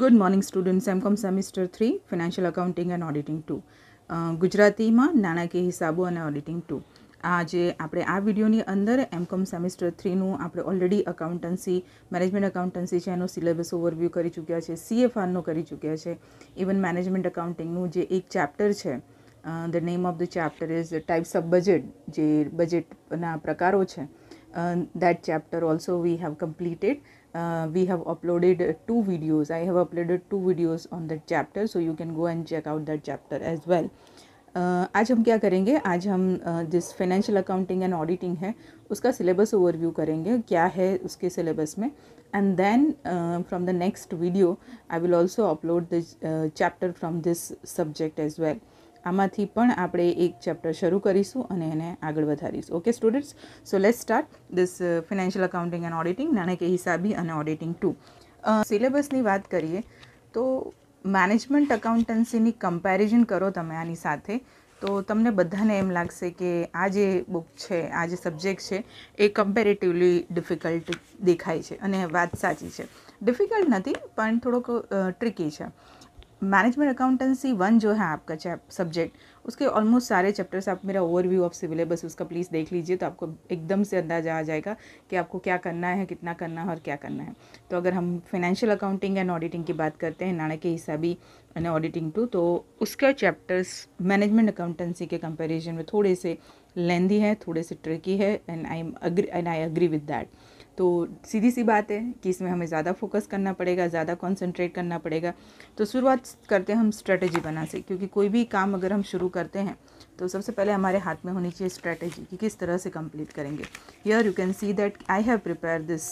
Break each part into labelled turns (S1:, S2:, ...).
S1: Good morning students MCom semester three financial accounting and auditing to ગુજરાતીમાં નાણાકીય હિસાબો અને auditing two આજે આપણે આ વિડીયોની અંદર એમકોમ સેમિસ્ટર થ્રીનું આપણે ઓલરેડી અકાઉન્ટન્સી મેનેજમેન્ટ અકાઉન્ટન્સી છે એનો સિલેબસ ઓવરવ્યૂ કરી ચૂક્યા છે સીએફઆરનો કરી ચૂક્યા છે ઇવન મેનેજમેન્ટ અકાઉન્ટિંગનું જે એક ચેપ્ટર છે the name of the chapter is types of budget જે બજેટના પ્રકારો છે uh, that chapter also we have completed uh, we have uploaded two videos i have uploaded two videos on that chapter so you can go and check out that chapter as well uh, आज हम क्या करेंगे आज हम uh, जिस financial accounting and auditing है उसका syllabus overview करेंगे क्या है उसके सिलेबस में and then from the next video I will also upload this chapter from this subject as well આમાંથી પણ આપણે એક ચેપ્ટર શરૂ કરીશું અને એને આગળ વધારીશું okay students so let start this financial accounting and auditing નાણે કે હિસાબી અને ઓડિટિંગ ટુ સિલેબસની વાત કરીએ તો મેનેજમેન્ટ અકાઉન્ટન્સીની કમ્પેરિઝન કરો તમે આની સાથે તો તમને બધાને એમ લાગશે કે આ જે બુક છે આ જે સબ્જેક્ટ છે એ કમ્પેરેટિવલી ડિફિકલ્ટ દેખાય છે અને વાત સાચી છે ડિફિકલ્ટ નથી પણ થોડોક ટ્રિકી છે मैनेजमेंट अकाउंटेंसी वन जो है आपका चैप सब्जेक्ट उसके ऑलमोस्ट सारे चैप्टर्स आप मेरा ओवरव्यू ऑफ सिलेबस उसका प्लीज़ देख लीजिए तो आपको एकदम से अंदाजा आ जाएगा कि आपको क्या करना है कितना करना है और क्या करना है तो अगर हम फाइनेंशियल अकाउंटिंग एंड ऑडिटिंग की बात करते हैं नाणक के हिसाबी एंड ऑडिटिंग टू तो उसके चैप्टर्स मैनेजमेंट अकाउंटेंसी के कंपेरिजन में थोड़े से लेंदी है थोड़े से ट्रिकी है and I am and I agree with that तो सीधी सी बात है कि इसमें हमें ज़्यादा फोकस करना पड़ेगा ज़्यादा कॉन्सेंट्रेट करना पड़ेगा तो शुरुआत करते हैं हम स्ट्रेटजी बना से क्योंकि कोई भी काम अगर हम शुरू करते हैं तो सबसे पहले हमारे हाथ में होनी चाहिए स्ट्रैटेजी कि किस तरह से कंप्लीट करेंगे यर you can see that I have prepare this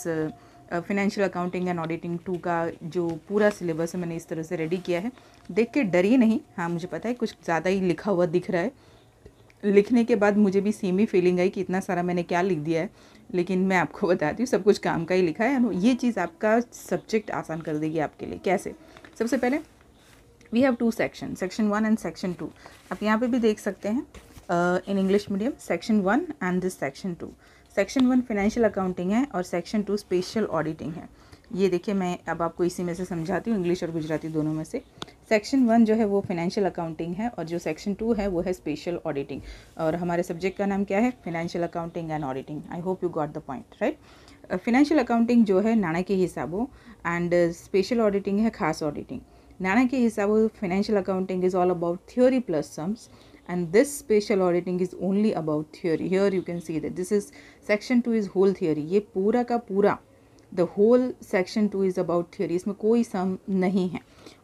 S1: financial accounting and auditing two का जो पूरा सिलेबस है मैंने इस तरह से रेडी किया है देख के डरिए नहीं हाँ मुझे पता है कुछ ज़्यादा ही लिखा हुआ दिख रहा है लिखने के बाद मुझे भी सेम ही फीलिंग आई कि इतना सारा मैंने क्या लिख दिया है लेकिन मैं आपको बताती हूँ सब कुछ काम का ही लिखा है ये चीज़ आपका सब्जेक्ट आसान कर देगी आपके लिए कैसे सबसे पहले we have two section section one and section two आप यहाँ पे भी देख सकते हैं in English medium section one and this section two section one financial accounting है और सेक्शन टू स्पेशल ऑडिटिंग है ये देखिए मैं अब आपको इसी में से समझाती हूँ इंग्लिश और गुजराती दोनों में से सेक्शन वन जो है वो फाइनेंशियल अकाउंटिंग है और जो सेक्शन टू है वो है स्पेशल ऑडिटिंग और हमारे सब्जेक्ट का नाम क्या है financial accounting and auditing I hope you got the point right financial accounting जो है नाणा के हिसाबों एंड स्पेशल ऑडिटिंग है खास ऑडिटिंग नाणा के हिसाबों financial accounting is all about theory plus sums and this special auditing is only about theory here you can see that this is section two is whole theory ये पूरा का पूरा the whole section two is about theory इसमें कोई सम नहीं है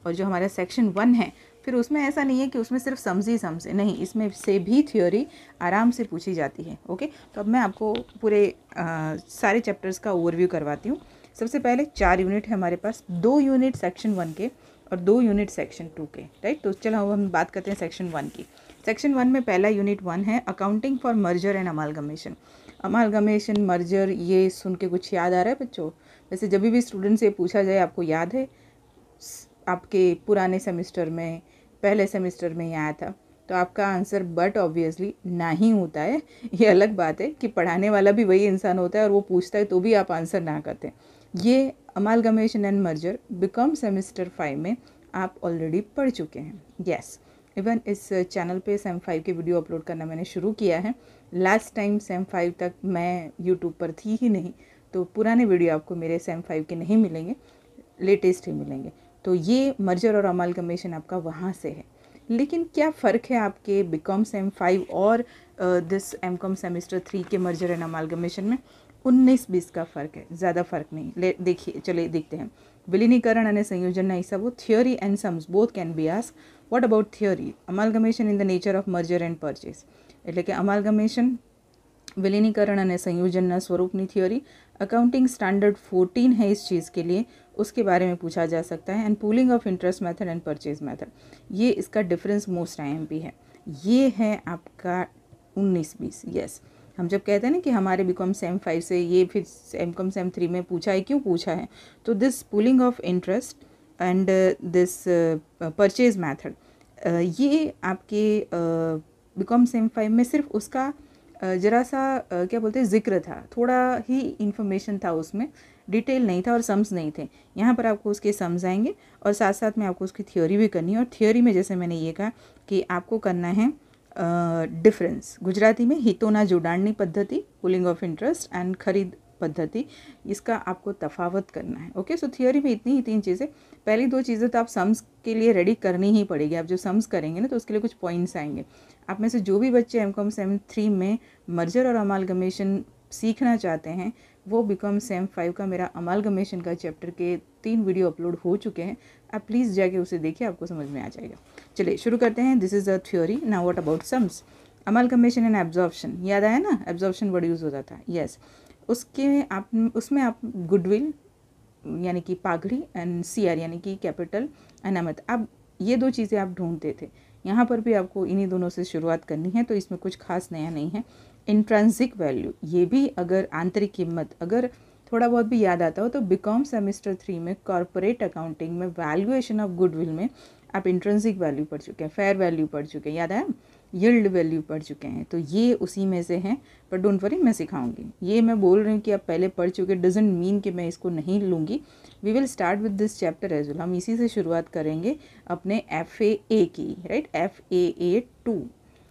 S1: और जो हमारा सेक्शन वन है फिर उसमें ऐसा नहीं है कि उसमें सिर्फ समझ ही सम्स नहीं इसमें से भी थ्योरी आराम से पूछी जाती है ओके तो अब मैं आपको पूरे आ, सारे चैप्टर्स का ओवरव्यू करवाती हूँ सबसे पहले चार यूनिट है हमारे पास दो यूनिट सेक्शन वन के और दो यूनिट सेक्शन टू के राइट तो चलो अब हम बात करते हैं सेक्शन वन की सेक्शन वन में पहला यूनिट वन है accounting for merger and amalgamation amalgamation merger ये सुन के कुछ याद आ रहा है बच्चों वैसे जब भी स्टूडेंट से पूछा जाए आपको याद है आपके पुराने सेमेस्टर में पहले सेमेस्टर में आया था तो आपका आंसर बट ऑब्वियसली ना ही होता है ये अलग बात है कि पढ़ाने वाला भी वही इंसान होता है और वो पूछता है तो भी आप आंसर ना करते ये amalgamation and merger BCom semester five में आप ऑलरेडी पढ़ चुके हैं यस yes. इवन इस चैनल पे सेम फाइव के वीडियो अपलोड करना मैंने शुरू किया है लास्ट टाइम सेम फाइव तक मैं यूट्यूब पर थी ही नहीं तो पुराने वीडियो आपको मेरे सेम फाइव के नहीं मिलेंगे लेटेस्ट ही मिलेंगे तो ये मर्जर और अमाल कमीशन आपका वहाँ से है लेकिन क्या फ़र्क है आपके बी कॉम सेम फाइव और this M Com semister three के मर्जर एंड अमाल कमीशन में 19 20 का फर्क है ज्यादा फर्क नहीं देखिए चलिए देखते हैं विलीनीकरण और संयोजन ना ये सब वो theory and sums both can be asked what about theory amalgamation in the nature of merger and purchase એટલે કે અમલગમેશન વિલીનીકરણ અને સંયોજનના સ્વરૂપની થિયરી એકાઉન્ટિંગ સ્ટાન્ડર્ડ 14 હે ਇਸ ચીઝ કે લિયે ઉસકે બારે મે પૂછા જા સકતા હે and pooling of interest method and purchase method યે ઇસકા ડિફરન્સ મોસ્ટ આઈએમપી હે યે હે આપકા 19 20 યસ हम जब कहते हैं ना कि हमारे बी कॉम सेम फाइव से ये फिर एम कॉम सेम थ्री में पूछा है क्यों पूछा है तो this pooling of interest and this purchase method ये आपके बी कॉम सेम फाइव में सिर्फ उसका uh, ज़रा सा uh, क्या बोलते हैं जिक्र था थोड़ा ही इन्फॉर्मेशन था उसमें डिटेल नहीं था और सम्स नहीं थे यहाँ पर आपको उसके सम्स आएंगे और साथ साथ में आपको उसकी थ्योरी भी करनी है और थ्योरी में जैसे मैंने ये कहा कि आपको करना है डिफरेंस गुजराती में हितों जोड़ाणनी पद्धति पुलिंग ऑफ इंटरेस्ट एंड खरीद पद्धति इसका आपको तफावत करना है ओके सो थियोरी में इतनी ही तीन चीज़ें पहली दो चीज़ें तो आप सम्स के लिए रेडी करनी ही पड़ेगी आप जो सम्स करेंगे ना तो उसके लिए कुछ पॉइंट्स आएंगे आप में से जो भी बच्चे एम कॉम सेम थ्री में मर्जर और अमालगमेशन सीखना चाहते हैं वो बिकॉम सेम फाइव का मेरा अमालगमेशन का चैप्टर के तीन वीडियो अपलोड हो चुके हैं आप प्लीज़ जाके उसे देखिए आपको समझ में आ जाएगा चलिए शुरू करते हैं दिस इज़ अ थ्योरी ना what about sums amalgamation and absorption याद आया ना एब्जॉर्प्शन वर्ड यूज़ होता था यस yes. उसके आप उसमें आप गुडविल यानी कि पाघड़ी एंड सी यानी कि कैपिटल अनामत अब ये दो चीज़ें आप ढूंढते थे यहाँ पर भी आपको इन्हीं दोनों से शुरुआत करनी है तो इसमें कुछ खास नया नहीं है इंट्रेंसिक वैल्यू ये भी अगर आंतरिक कीमत अगर थोड़ा बहुत भी याद आता हो तो बिकॉम सेमेस्टर थ्री में कॉरपोरेट अकाउंटिंग में वैल्यूएशन ऑफ गुडविल में आप इंट्रेंसिक वैल्यू पढ़ चुके हैं फेयर वैल्यू पढ़ चुके हैं याद है यल्ड वैल्यू पढ़ चुके हैं तो ये उसी में से हैं पर डोंट वरी मैं सिखाऊंगी ये मैं बोल रही हूँ कि आप पहले पढ़ चुके डजेंट मीन कि मैं इसको नहीं लूँगी we will start with this chapter as well हम इसी से शुरुआत करेंगे अपने एफ ए ए की right F A A two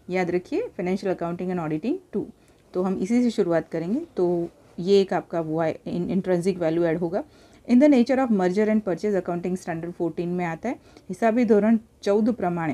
S1: याद रखिए financial accounting and auditing two तो हम इसी से शुरुआत करेंगे तो ये एक आपका वो इंट्रेंसिक वैल्यू एड होगा in the nature of merger and purchase accounting standard fourteen में आता है हिसाबी धोरण चौदह प्रमाण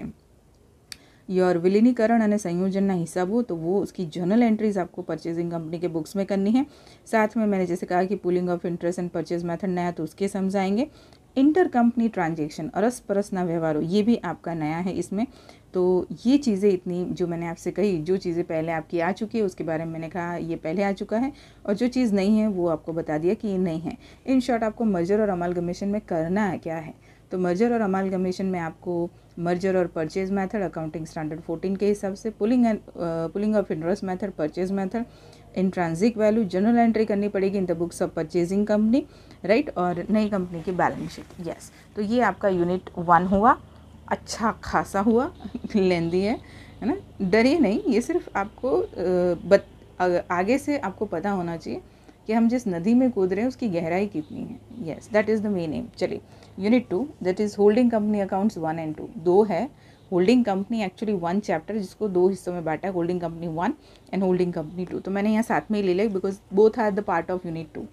S1: योर विलीनीकरण संयोजन न हिसाब हो तो वो उसकी जर्नल एंट्रीज आपको परचेजिंग कंपनी के बुक्स में करनी है साथ में मैंने जैसे कहा कि pooling of interest and purchase method नया तो उसके समझाएंगे इंटर कंपनी ट्रांजेक्शन अरस परस ना हो ये भी आपका नया है इसमें तो ये चीज़ें इतनी जो मैंने आपसे कही जो चीज़ें पहले आपकी आ चुकी है उसके बारे में मैंने कहा ये पहले आ चुका है और जो चीज़ नहीं है वो आपको बता दिया कि ये नहीं है इन शॉर्ट आपको मर्जर और कमीशन में करना है क्या है तो मर्जर और कमीशन में आपको मर्जर और परचेज मेथड अकाउंटिंग स्टैंडर्ड 14 के हिसाब से pooling and pooling of interest method purchase method intrinsic value journal entry करनी पड़ेगी in the books of purchasing company right और नई कंपनी की बैलेंस शीट यस तो ये आपका यूनिट वन हुआ अच्छा खासा हुआ लेंदी है है ना डरिए नहीं ये सिर्फ आपको बत, आगे से आपको पता होना चाहिए कि हम जिस नदी में कूद रहे हैं उसकी गहराई कितनी है yes that is the main aim चलिए unit two that is holding company accounts one and two दो है holding company actually one chapter जिसको दो हिस्सों में बांटा है holding company one and holding company two तो मैंने यहाँ साथ में ही ले लिया because both are the part of unit two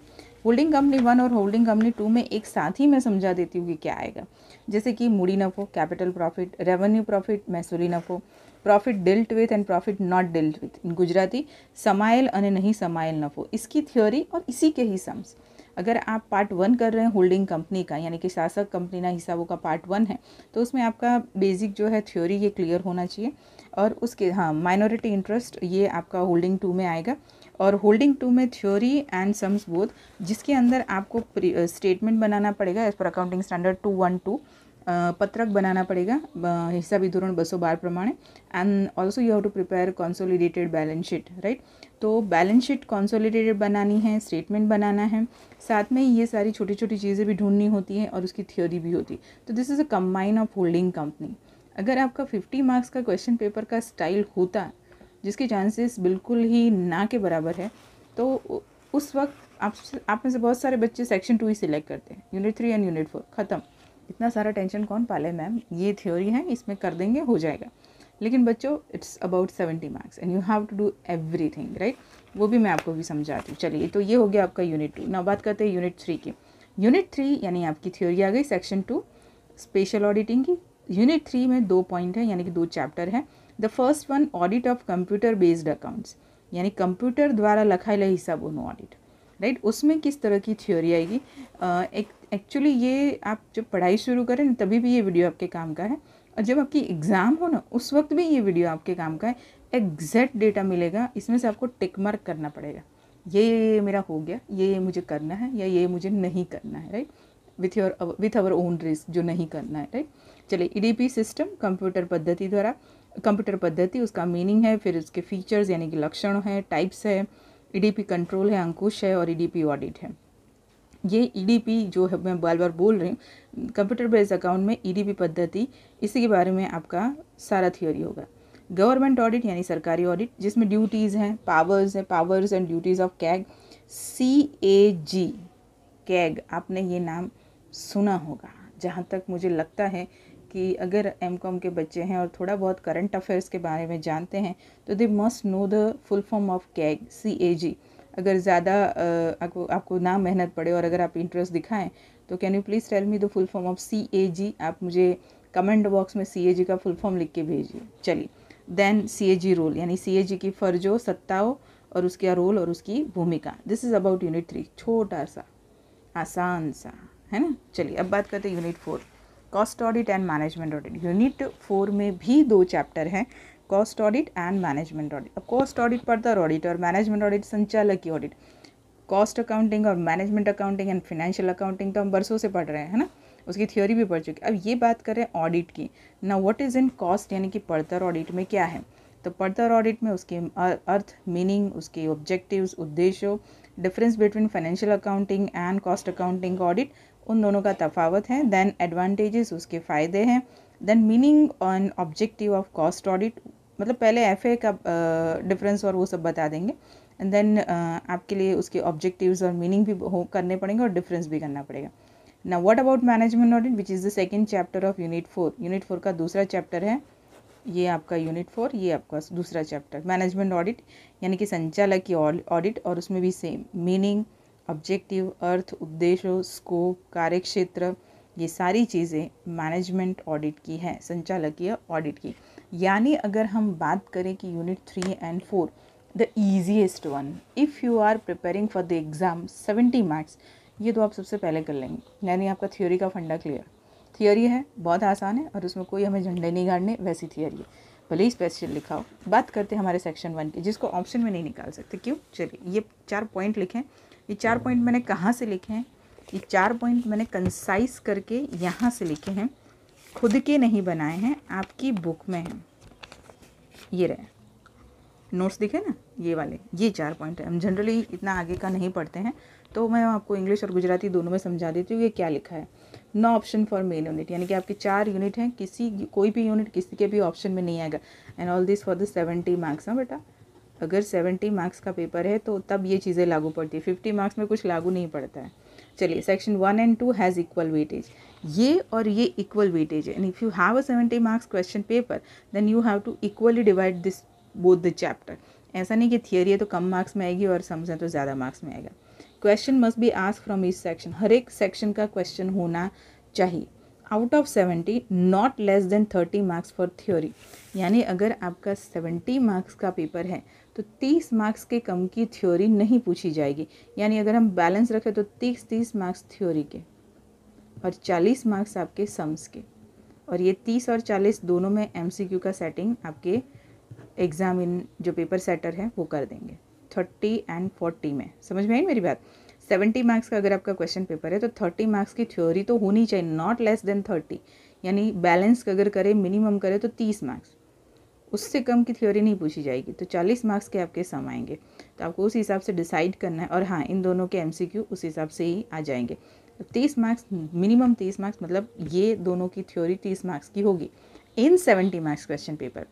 S1: holding company one और होल्डिंग कंपनी टू में एक साथ ही मैं समझा देती हूँ कि क्या आएगा जैसे कि मूड़ी नफो कैपिटल प्रॉफिट रेवेन्यू प्रॉफिट મહેસૂલી नफो profit dealt with and profit not dealt with in Gujarati समायल અને नहीं समायल नफो इसकी थ्योरी और इसी के ही सम्स अगर आप पार्ट वन कर रहे हैं होल्डिंग कंपनी का यानी कि शासक कंपनी ना हिसाबों का पार्ट वन है तो उसमें आपका बेसिक जो है थ्योरी ये क्लियर होना चाहिए और उसके हाँ माइनॉरिटी इंटरेस्ट ये आपका होल्डिंग टू में आएगा और होल्डिंग टू में थ्योरी एंड सम्स बोथ जिसके अंदर आपको स्टेटमेंट uh, बनाना पड़ेगा as per accounting standard two one two पत्रक बनाना पडेगा uh, हिसाबी धोरण बसो प्रमाण and also you have to prepare consolidated balance sheet right तो बैलेंस शीट कॉन्सोलिडेटेड बनानी है स्टेटमेंट बनाना है साथ में ये सारी छोटी छोटी चीज़ें भी ढूंढनी होती हैं और उसकी थ्योरी भी होती है तो this is a combine of holding company अगर आपका फिफ्टी मार्क्स का क्वेश्चन पेपर का स्टाइल होता जिसके चांसेस बिल्कुल ही ना के बराबर है तो उस वक्त आप आप में से बहुत सारे बच्चे सेक्शन टू ही सिलेक्ट करते हैं unit three and unit four ख़त्म इतना सारा टेंशन कौन पाले मैम ये थ्योरी है इसमें कर देंगे हो जाएगा लेकिन बच्चों it's about seventy marks and you have to do every thing right वो भी मैं आपको भी समझाती हूँ चलिए तो ये हो गया आपका यूनिट टू ना बात करते हैं यूनिट थ्री की यूनिट थ्री यानी आपकी थ्योरी आ गई सेक्शन टू स्पेशल ऑडिटिंग की यूनिट थ्री में दो पॉइंट है यानी कि दो चैप्टर हैं the first one audit of computer based accounts यानी कंप्यूटर द्वारा लखाएला हिसाबों ऑडिट राइट उसमें किस तरह की थ्योरी आएगी एक्चुअली ये आप जब पढ़ाई शुरू करें ना तभी भी ये वीडियो आपके काम का है और जब आपकी एग्ज़ाम हो ना उस वक्त भी ये वीडियो आपके काम का है एग्जैक्ट डेटा मिलेगा इसमें से आपको टिक मार्क करना पड़ेगा ये, ये मेरा हो गया ये ये मुझे करना है या ये मुझे नहीं करना है right with your with our own risk जो नहीं करना है राइट चलिए ईडीपी सिस्टम कंप्यूटर पद्धति द्वारा कंप्यूटर पद्धति उसका मीनिंग है फिर उसके फीचर्स यानी कि लक्षण है टाइप्स है ईडीपी कंट्रोल है अंकुश है और ईडीपी e ऑडिट है ये ईडीपी e जो है मैं बार बार बोल रही हूँ कंप्यूटर बेस्ड अकाउंट में ईडीपी e पद्धति इसी के बारे में आपका सारा थियोरी होगा गवर्नमेंट ऑडिट यानी सरकारी ऑडिट जिसमें ड्यूटीज़ हैं पावर्स हैं powers and duties of CAG C A G CAG आपने ये नाम सुना होगा जहाँ तक मुझे लगता है कि अगर एम कॉम के बच्चे हैं और थोड़ा बहुत करंट अफेयर्स के बारे में जानते हैं तो they must know the full form of CAG C A G अगर ज़्यादा आपको आपको ना मेहनत पड़े और अगर आप इंटरेस्ट दिखाएं तो can you please tell me the full form of C A G आप मुझे कमेंट बॉक्स में सी ए जी का फुल फॉर्म लिख के भेजिए चलिए then C A ji role यानी सी ए जी की फर्जो सत्ताओं और उसका रोल और उसकी भूमिका this is about unit three छोटा सा आसान सा है ना चलिए अब बात करते हैं unit four cost audit and management audit unit four में भी दो चैप्टर हैं cost audit and management audit अब कॉस्ट ऑडिट पड़ता तो है ऑडिट और मैनेजमेंट ऑडिट संचालक की ऑडिट कॉस्ट अकाउंटिंग और management accounting and financial accounting तो हम बरसों से पढ़ रहे हैं है ना उसकी थ्योरी भी पढ़ चुकी अब ये बात करें ऑडिट की ना व्हाट इज़ इन कॉस्ट यानी कि पढ़तर ऑडिट में क्या है तो पढ़तर ऑडिट में उसके अर्थ मीनिंग उसके ऑब्जेक्टिव्स उद्देश्यों difference between financial accounting and cost accounting audit उन दोनों का तफावत है देन एडवांटेजेस उसके फ़ायदे हैं then meaning on objective of cost audit मतलब पहले एफ का डिफरेंस uh, और वो सब बता देंगे एंड देन uh, आपके लिए उसके ऑब्जेक्टिव्स और मीनिंग भी हो करने पड़ेंगे और डिफरेंस भी करना पड़ेगा ना what about management audit which is the second chapter of unit four unit four का दूसरा चैप्टर है ये आपका यूनिट फोर ये आपका दूसरा चैप्टर मैनेजमेंट ऑडिट यानी कि संचालक की ऑडिट और उसमें भी सेम मीनिंग ऑब्जेक्टिव अर्थ उद्देश्यों स्कोप कार्यक्षेत्र ये सारी चीज़ें मैनेजमेंट ऑडिट की है संचालकीय ऑडिट की यानी अगर हम बात करें कि unit three and four the easiest one if you are preparing for the exam seventy marks ये तो आप सबसे पहले कर लेंगे यानी आपका थियोरी का फंडा क्लियर थियोरी है बहुत आसान है और उसमें कोई हमें झंडे नहीं गाड़ने वैसी थियोरी है भले ही स्पेशल लिखाओ बात करते हैं हमारे सेक्शन वन की जिसको ऑप्शन में नहीं निकाल सकते क्यों चलिए ये चार पॉइंट लिखें ये चार पॉइंट मैंने कहाँ से लिखे हैं ये चार पॉइंट मैंने कंसाइज करके यहाँ से लिखे हैं खुद के नहीं बनाए हैं आपकी बुक में हैं ये रहे नोट्स दिखे ना ये वाले ये चार पॉइंट है हम जनरली इतना आगे का नहीं पढ़ते हैं तो मैं आपको इंग्लिश और गुजराती दोनों में समझा देती हूँ ये क्या लिखा है no option for mail unit यानी कि आपके चार यूनिट हैं किसी कोई भी यूनिट किसी के भी ऑप्शन में नहीं आएगा and all this for the seventy marks हाँ बेटा अगर सेवेंटी मार्क्स का पेपर है तो तब ये चीज़ें लागू पड़ती है फिफ्टी मार्क्स में कुछ लागू नहीं पड़ता है चलिए section one and two has equal weightage ये और ये इक्वल वेटेज है and if you have a seventy marks question paper then you have to equally divide this both the chapter ऐसा नहीं कि थियोरी है तो कम मार्क्स में आएगी और सम्स है तो ज़्यादा मार्क्स में आएगा question must be ask from इस सेक्शन हर एक सेक्शन का क्वेश्चन होना चाहिए out of seventy not less than thirty marks for theory यानी अगर आपका सेवेंटी मार्क्स का पेपर है तो 30 मार्क्स के कम की थ्योरी नहीं पूछी जाएगी यानी अगर हम बैलेंस रखें तो 30 30 मार्क्स थ्योरी के और 40 मार्क्स आपके सम्स के और ये 30 और 40 दोनों में एम का सेटिंग आपके एग्ज़ाम इन जो पेपर सेटर है वो कर देंगे थर्टी एंड फोर्टी में समझ में आई मेरी बात सेवेंटी मार्क्स का अगर आपका क्वेश्चन पेपर है तो थर्टी मार्क्स की थ्योरी तो होनी चाहिए नॉट लेस देन थर्टी यानी बैलेंस अगर करें मिनिमम करें तो तीस मार्क्स उससे कम की थ्योरी नहीं पूछी जाएगी तो चालीस मार्क्स के आपके सम आएंगे तो आपको उस हिसाब से डिसाइड करना है और हाँ इन दोनों के एम उस हिसाब से ही आ जाएंगे तो तीस मार्क्स मिनिमम तीस मार्क्स मतलब ये दोनों की थ्योरी तीस मार्क्स की होगी in seventy marks question paper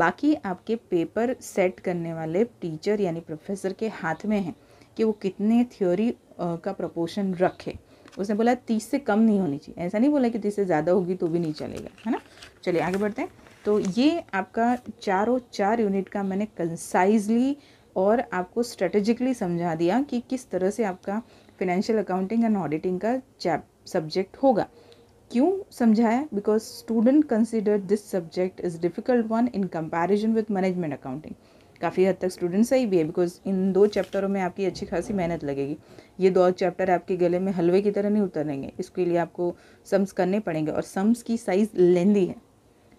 S1: बाकी आपके पेपर सेट करने वाले टीचर यानी प्रोफेसर के हाथ में है कि वो कितने थ्योरी का प्रपोर्शन रखे उसने बोला तीस से कम नहीं होनी चाहिए ऐसा नहीं बोला कि तीस से ज़्यादा होगी तो भी नहीं चलेगा है ना चलिए आगे बढ़ते हैं तो ये आपका चारों चार यूनिट का मैंने कंसाइजली और आपको स्ट्रेटेजिकली समझा दिया कि किस तरह से आपका फिनेंशियल अकाउंटिंग एंड ऑडिटिंग का चैप सब्जेक्ट होगा क्यों समझाया because student consider this subject is difficult one in comparison with management accounting काफ़ी हद तक स्टूडेंट सही भी है बिकॉज इन दो चैप्टरों में आपकी अच्छी खासी मेहनत लगेगी ये दो चैप्टर आपके गले में हलवे की तरह नहीं उतरेंगे इसके लिए आपको सम्स करने पड़ेंगे और सम्स की साइज़ लेंदी है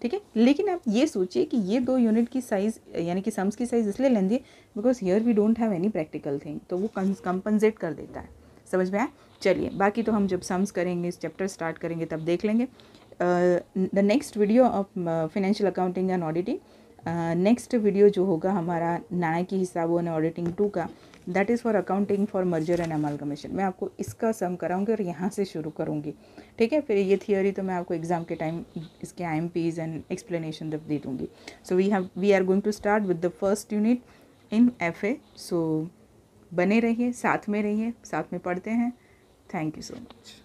S1: ठीक है लेकिन आप ये सोचिए कि ये दो यूनिट की साइज़ यानी कि सम्स की साइज़ इसलिए लेंदी है because here we don't have any practical thing तो वो कंपनसेट कर देता है समझ में आए चलिए बाकी तो हम जब सम्स करेंगे इस चैप्टर स्टार्ट करेंगे तब देख लेंगे the next video of financial accounting and auditing next video जो होगा हमारा नाणा की हिसाबों ने ऑडिटिंग टू का that is for accounting for merger and amalgamation मैं आपको इसका सम कराऊंगी और यहाँ से शुरू करूँगी ठीक है फिर ये थियोरी तो मैं आपको एग्ज़ाम के टाइम इसके I M Ps and explanation जब दे दूँगी so we have we are going to start with the first unit in F A so बने रहिए साथ में रहिए साथ में पढ़ते हैं थैंक यू सो मच